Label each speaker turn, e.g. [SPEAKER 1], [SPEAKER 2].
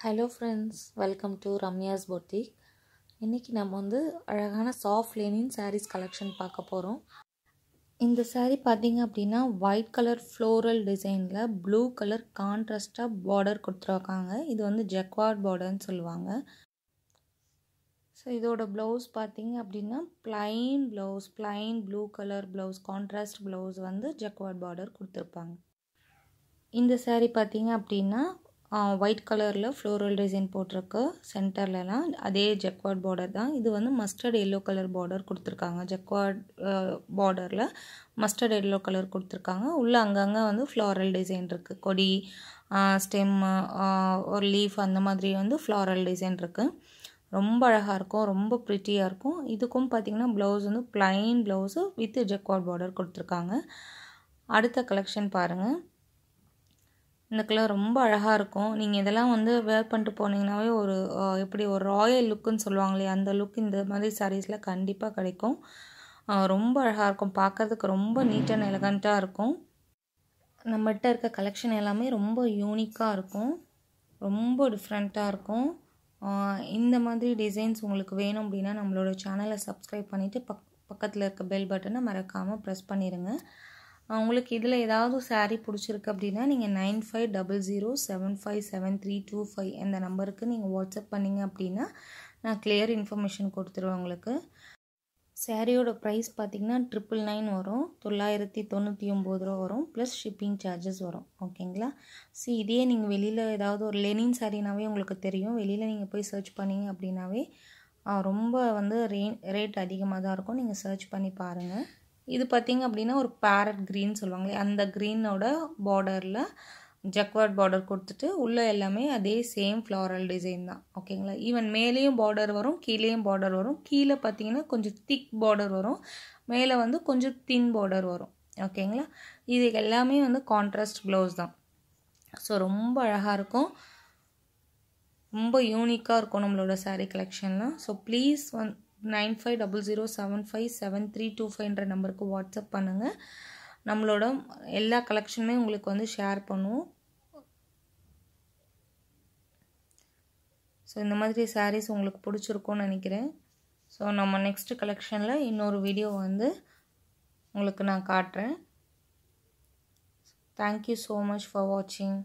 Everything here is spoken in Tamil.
[SPEAKER 1] hello friends welcome to Ramya's boutique இன்றைக்கி நம்ம வந்து அழகான சாஃப்ட் லேனின் சாரீஸ் கலெக்ஷன் பார்க்க போகிறோம் இந்த சாரீ பார்த்திங்க அப்படின்னா ஒயிட் கலர் ஃப்ளோரல் டிசைனில் ப்ளூ கலர் கான்ட்ராஸ்டாக பார்டர் கொடுத்துருக்காங்க இது வந்து ஜெக்வார்ட் பார்டர்னு சொல்லுவாங்க ஸோ இதோட ப்ளவுஸ் பார்த்திங்க அப்படின்னா plain blouse plain blue colour blouse contrast blouse வந்து ஜெக்வார்ட் பார்டர் கொடுத்துருப்பாங்க இந்த சாரீ பார்த்திங்க அப்படின்னா ஒயிட் கலரில் ஃப்ளோரல் டிசைன் போட்டிருக்கு சென்டர்லலாம் அதே ஜெக்வாட் பார்டர் தான் இது வந்து மஸ்டர்ட் எல்லோ கலர் பார்டர் கொடுத்துருக்காங்க ஜெக்வாட் பார்டரில் மஸ்டர்ட் எல்லோ கலர் கொடுத்துருக்காங்க உள்ளே அங்கங்கே வந்து ஃப்ளோரல் டிசைன் இருக்குது கொடி ஸ்டெம் ஒரு லீஃப் அந்த மாதிரி வந்து ஃப்ளோரல் டிசைன் இருக்குது ரொம்ப அழகாக இருக்கும் ரொம்ப ப்ரிட்டியாக இருக்கும் இதுக்கும் பார்த்திங்கன்னா ப்ளவுஸ் வந்து plain blouse with jacquard border கொடுத்துருக்காங்க அடுத்த கலெக்ஷன் பாருங்கள் இந்த கலர் ரொம்ப அழகாக இருக்கும் நீங்கள் இதெல்லாம் வந்து வேர் பண்ணிட்டு போனீங்கன்னாவே ஒரு எப்படி ஒரு ராயல் லுக்குன்னு சொல்லுவாங்களே அந்த லுக் இந்த மாதிரி சாரீஸில் கண்டிப்பாக கிடைக்கும் ரொம்ப அழகாக இருக்கும் பார்க்குறதுக்கு ரொம்ப நீட் அண்ட் எலகண்ட்டாக இருக்கும் நம்மகிட்ட இருக்க கலெக்ஷன் எல்லாமே ரொம்ப யூனிக்காக இருக்கும் ரொம்ப டிஃப்ரெண்ட்டாக இருக்கும் இந்த மாதிரி டிசைன்ஸ் உங்களுக்கு வேணும் அப்படின்னா நம்மளோட சேனலை சப்ஸ்கிரைப் பண்ணிவிட்டு பக் பக்கத்தில் இருக்க பெல் பட்டனை மறக்காமல் ப்ரெஸ் பண்ணிடுங்க உங்களுக்கு இதில் ஏதாவது சாரீ பிடிச்சிருக்கு அப்படின்னா நீங்கள் nine five double zero seven five seven three two five இந்த நம்பருக்கு நீங்கள் வாட்ஸ்அப் பண்ணிங்க அப்படின்னா நான் கிளியர் இன்ஃபர்மேஷன் கொடுத்துருவேன் உங்களுக்கு சாரியோட ப்ரைஸ் பார்த்திங்கன்னா ட்ரிபிள் நைன் வரும் தொள்ளாயிரத்தி தொண்ணூற்றி ஒம்பது ரூபா வரும் ப்ளஸ் ஷிப்பிங் சார்ஜஸ் வரும் ஓகேங்களா ஸோ இதே நீங்கள் வெளியில் ஏதாவது ஒரு லெனின் சாரினாவே உங்களுக்கு தெரியும் வெளியில் நீங்கள் போய் சர்ச் பண்ணிங்க அப்படின்னாவே ரொம்ப வந்து ரே ரேட் அதிகமாக தான் இருக்கும் நீங்கள் சர்ச் பண்ணி பாருங்கள் இது பார்த்திங்க அப்படின்னா ஒரு பேரட் க்ரீன் சொல்லுவாங்களே அந்த க்ரீனோட பார்டரில் ஜக்வாட் பார்டர் கொடுத்துட்டு உள்ளே எல்லாமே அதே சேம் ஃப்ளாரல் டிசைன் தான் ஓகேங்களா ஈவன் மேலேயும் பார்டர் வரும் கீழேயும் பார்டர் வரும் கீழே பார்த்தீங்கன்னா கொஞ்சம் திக் பார்டர் வரும் மேலே வந்து கொஞ்சம் தின் பார்டர் வரும் ஓகேங்களா இது எல்லாமே வந்து கான்ட்ராஸ்ட் ப்ளவுஸ் தான் ஸோ ரொம்ப அழகாக இருக்கும் ரொம்ப யூனிக்காக இருக்கும் நம்மளோட சாரீ கலெக்ஷன்லாம் ஸோ ப்ளீஸ் வந்து nine five double zero seven five seven three two ஃபைவ்ன்ற நம்பருக்கு வாட்ஸ்அப் பண்ணுங்கள் நம்மளோட எல்லா கலெக்ஷனுமே உங்களுக்கு வந்து ஷேர் பண்ணுவோம் ஸோ இந்த மாதிரி சாரீஸ் உங்களுக்கு பிடிச்சிருக்கோன்னு நினைக்கிறேன் ஸோ நம்ம நெக்ஸ்ட் கலெக்ஷனில் இன்னொரு வீடியோ வந்து உங்களுக்கு நான் காட்டுறேன் தேங்க்யூ ஸோ மச் ஃபார் வாட்சிங்